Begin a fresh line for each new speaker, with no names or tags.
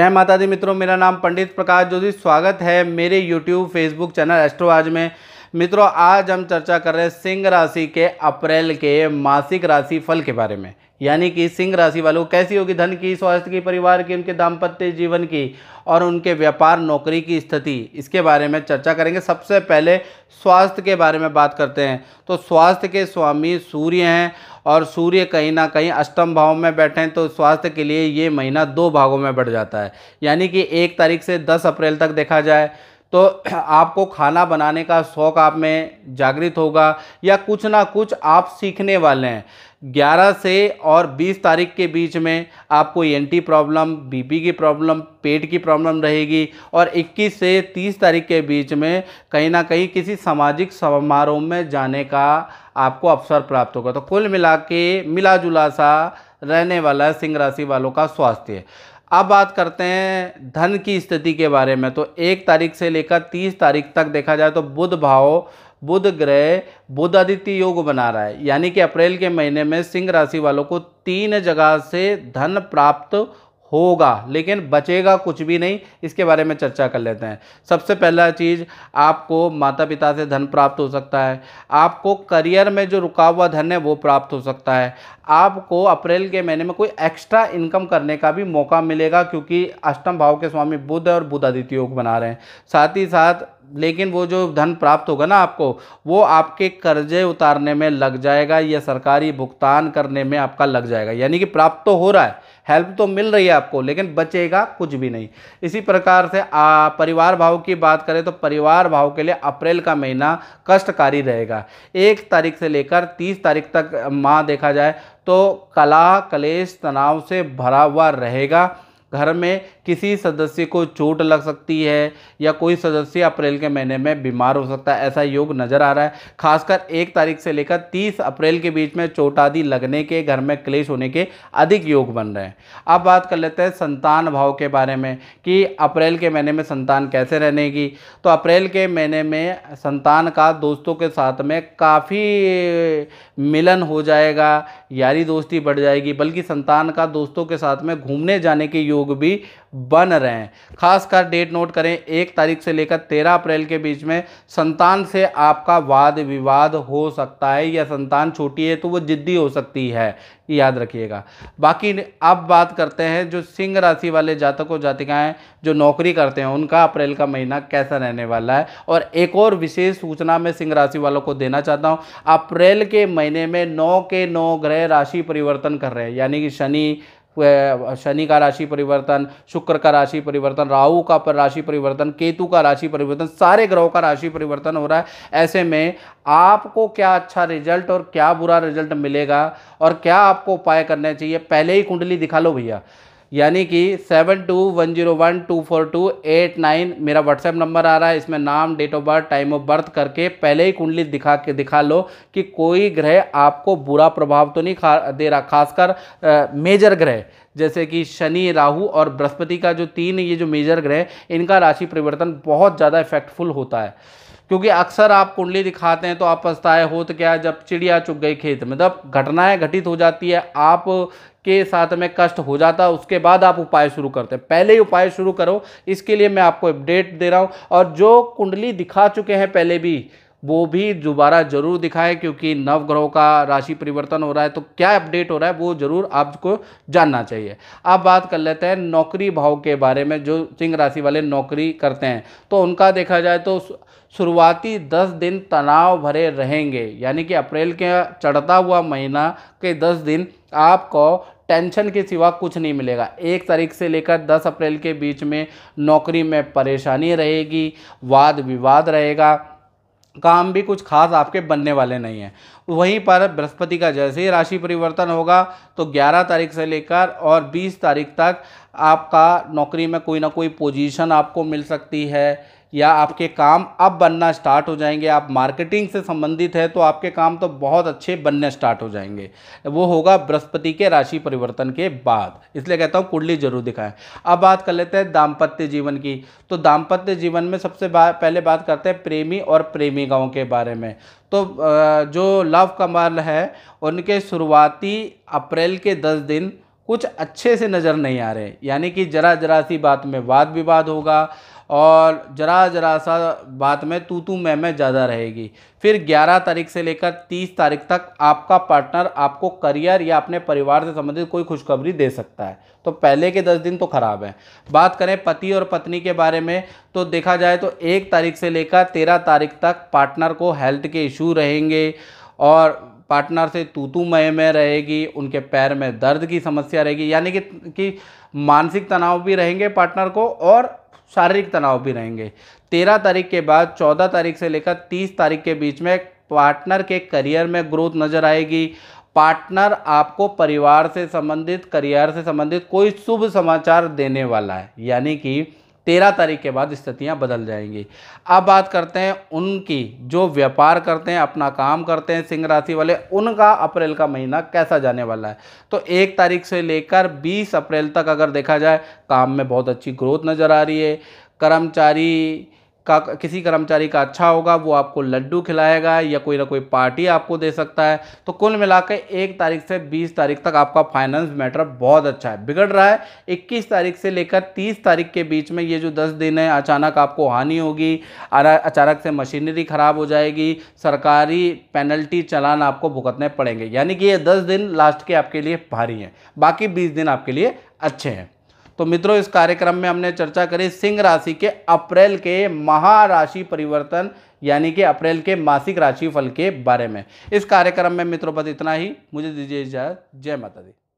जय माता दी मित्रों मेरा नाम पंडित प्रकाश जोशी स्वागत है मेरे यूट्यूब फेसबुक चैनल एस्ट्रोवाज में मित्रों आज हम चर्चा कर रहे हैं सिंह राशि के अप्रैल के मासिक राशि फल के बारे में यानी कि सिंह राशि वालों को कैसी होगी धन की स्वास्थ्य की परिवार की उनके दाम्पत्य जीवन की और उनके व्यापार नौकरी की स्थिति इसके बारे में चर्चा करेंगे सबसे पहले स्वास्थ्य के बारे में बात करते हैं तो स्वास्थ्य के स्वामी सूर्य हैं और सूर्य कहीं ना कहीं अष्टम भाव में बैठे हैं तो स्वास्थ्य के लिए ये महीना दो भागों में बढ़ जाता है यानी कि एक तारीख से दस अप्रैल तक देखा जाए तो आपको खाना बनाने का शौक़ आप में जागृत होगा या कुछ ना कुछ आप सीखने वाले हैं 11 से और 20 तारीख के बीच में आपको एंटी e प्रॉब्लम बीपी की प्रॉब्लम पेट की प्रॉब्लम रहेगी और 21 से 30 तारीख के बीच में कहीं ना कहीं किसी सामाजिक समारोह में जाने का आपको अवसर प्राप्त होगा तो कुल मिला के मिला जुला सा रहने वाला है सिंह राशि वालों का स्वास्थ्य अब बात करते हैं धन की स्थिति के बारे में तो एक तारीख से लेकर तीस तारीख तक देखा जाए तो बुध भाव बुध ग्रह बुध आदित्य योग बना रहा है यानी कि अप्रैल के महीने में सिंह राशि वालों को तीन जगह से धन प्राप्त होगा लेकिन बचेगा कुछ भी नहीं इसके बारे में चर्चा कर लेते हैं सबसे पहला चीज़ आपको माता पिता से धन प्राप्त हो सकता है आपको करियर में जो रुका हुआ धन है वो प्राप्त हो सकता है आपको अप्रैल के महीने में कोई एक्स्ट्रा इनकम करने का भी मौका मिलेगा क्योंकि अष्टम भाव के स्वामी बुद्ध और बुधादित्य योग बना रहे हैं साथ ही साथ लेकिन वो जो धन प्राप्त होगा ना आपको वो आपके कर्जे उतारने में लग जाएगा या सरकारी भुगतान करने में आपका लग जाएगा यानी कि प्राप्त तो हो रहा है हेल्प तो मिल रही है आपको लेकिन बचेगा कुछ भी नहीं इसी प्रकार से आ, परिवार भाव की बात करें तो परिवार भाव के लिए अप्रैल का महीना कष्टकारी रहेगा एक तारीख से लेकर तीस तारीख तक माह देखा जाए तो कला कलेश तनाव से भरा हुआ रहेगा घर में किसी सदस्य को चोट लग सकती है या कोई सदस्य अप्रैल के महीने में बीमार हो सकता है ऐसा योग नज़र आ रहा है खासकर एक तारीख से लेकर तीस अप्रैल के बीच में चोट आदि लगने के घर में क्लेश होने के अधिक योग बन रहे हैं अब बात कर लेते हैं संतान भाव के बारे में कि अप्रैल के महीने में संतान कैसे रहने की तो अप्रैल के महीने में संतान का दोस्तों के साथ में काफ़ी मिलन हो जाएगा यारी दोस्ती बढ़ जाएगी बल्कि संतान का दोस्तों के साथ में घूमने जाने के योग योग भी बन रहे हैं खासकर डेट नोट करें एक तारीख से लेकर तेरह अप्रैल के बीच में संतान से आपका वाद विवाद हो सकता है या संतान छोटी है तो वो जिद्दी हो सकती है याद रखिएगा बाकी अब बात करते हैं जो सिंह राशि वाले जातकों जातिकाएँ जो नौकरी करते हैं उनका अप्रैल का महीना कैसा रहने वाला है और एक और विशेष सूचना मैं सिंह राशि वालों को देना चाहता हूँ अप्रैल के महीने में नौ के नौ ग्रह राशि परिवर्तन कर रहे हैं यानी कि शनि शनि का राशि परिवर्तन शुक्र का राशि परिवर्तन राहु का पर राशि परिवर्तन केतु का राशि परिवर्तन सारे ग्रहों का राशि परिवर्तन हो रहा है ऐसे में आपको क्या अच्छा रिजल्ट और क्या बुरा रिजल्ट मिलेगा और क्या आपको उपाय करने चाहिए पहले ही कुंडली दिखा लो भैया यानी कि seven two one zero one two four two eight nine मेरा व्हाट्सएप नंबर आ रहा है इसमें नाम date of birth time of birth करके पहले ही कुंडली दिखा के दिखा लो कि कोई ग्रह आपको बुरा प्रभाव तो नहीं खा दे रहा खासकर मेजर ग्रह जैसे कि शनि राहु और बृहस्पति का जो तीन ये जो मेजर ग्रह इनका राशि परिवर्तन बहुत ज़्यादा इफेक्टफुल होता है क्योंकि अक्सर आप कुंडली दिखाते हैं तो आप पछताए हो तो क्या जब चिड़िया चुग गई खेत में तब घटनाएं घटित हो जाती है आप के साथ में कष्ट हो जाता है उसके बाद आप उपाय शुरू करते हैं पहले ही उपाय शुरू करो इसके लिए मैं आपको अपडेट दे रहा हूँ और जो कुंडली दिखा चुके हैं पहले भी वो भी दोबारा जरूर दिखाएं क्योंकि नव का राशि परिवर्तन हो रहा है तो क्या अपडेट हो रहा है वो जरूर आपको जानना चाहिए अब बात कर लेते हैं नौकरी भाव के बारे में जो सिंह राशि वाले नौकरी करते हैं तो उनका देखा जाए तो शुरुआती दस दिन तनाव भरे रहेंगे यानी कि अप्रैल के चढ़ता हुआ महीना के दस दिन आपको टेंशन के सिवा कुछ नहीं मिलेगा एक तारीख से लेकर दस अप्रैल के बीच में नौकरी में परेशानी रहेगी वाद विवाद रहेगा काम भी कुछ खास आपके बनने वाले नहीं हैं वहीं पर बृहस्पति का जैसे ही राशि परिवर्तन होगा तो 11 तारीख से लेकर और 20 तारीख तक आपका नौकरी में कोई ना कोई पोजीशन आपको मिल सकती है या आपके काम अब बनना स्टार्ट हो जाएंगे आप मार्केटिंग से संबंधित है तो आपके काम तो बहुत अच्छे बनने स्टार्ट हो जाएंगे वो होगा बृहस्पति के राशि परिवर्तन के बाद इसलिए कहता हूँ कुंडली जरूर दिखाएं अब बात कर लेते हैं दाम्पत्य जीवन की तो दाम्पत्य जीवन में सबसे पहले बात करते हैं प्रेमी और प्रेमिकाओं के बारे में तो जो लव कमल है उनके शुरुआती अप्रैल के दस दिन कुछ अच्छे से नज़र नहीं आ रहे यानी कि जरा जरा सी बात में वाद विवाद होगा और जरा जरा सा बात में तू तू मैं मैं ज़्यादा रहेगी फिर 11 तारीख से लेकर 30 तारीख तक आपका पार्टनर आपको करियर या अपने परिवार से संबंधित कोई खुशखबरी दे सकता है तो पहले के 10 दिन तो ख़राब हैं बात करें पति और पत्नी के बारे में तो देखा जाए तो एक तारीख से लेकर तेरह तारीख तक पार्टनर को हेल्थ के इशू रहेंगे और पार्टनर से तू तू मय में रहेगी उनके पैर में दर्द की समस्या रहेगी यानी कि कि मानसिक तनाव भी रहेंगे पार्टनर को और शारीरिक तनाव भी रहेंगे तेरह तारीख के बाद चौदह तारीख से लेकर तीस तारीख के बीच में पार्टनर के करियर में ग्रोथ नज़र आएगी पार्टनर आपको परिवार से संबंधित करियर से संबंधित कोई शुभ समाचार देने वाला है यानी कि तेरह तारीख के बाद स्थितियां बदल जाएंगी अब बात करते हैं उनकी जो व्यापार करते हैं अपना काम करते हैं सिंह राशि वाले उनका अप्रैल का महीना कैसा जाने वाला है तो एक तारीख से लेकर बीस अप्रैल तक अगर देखा जाए काम में बहुत अच्छी ग्रोथ नज़र आ रही है कर्मचारी का किसी कर्मचारी का अच्छा होगा वो आपको लड्डू खिलाएगा या कोई ना कोई पार्टी आपको दे सकता है तो कुल मिला के एक तारीख से बीस तारीख तक आपका फाइनेंस मैटर बहुत अच्छा है बिगड़ रहा है इक्कीस तारीख से लेकर तीस तारीख के बीच में ये जो दस दिन है अचानक आपको हानि होगी अचानक से मशीनरी ख़राब हो जाएगी सरकारी पेनल्टी चलान आपको भुगतने पड़ेंगे यानी कि ये दस दिन लास्ट के आपके लिए भारी हैं बाकी बीस दिन आपके लिए अच्छे हैं तो मित्रों इस कार्यक्रम में हमने चर्चा करी सिंह राशि के अप्रैल के महाराशि परिवर्तन यानी कि अप्रैल के मासिक राशि फल के बारे में इस कार्यक्रम में मित्रों बस इतना ही मुझे दीजिए इजाज़त जय माता दी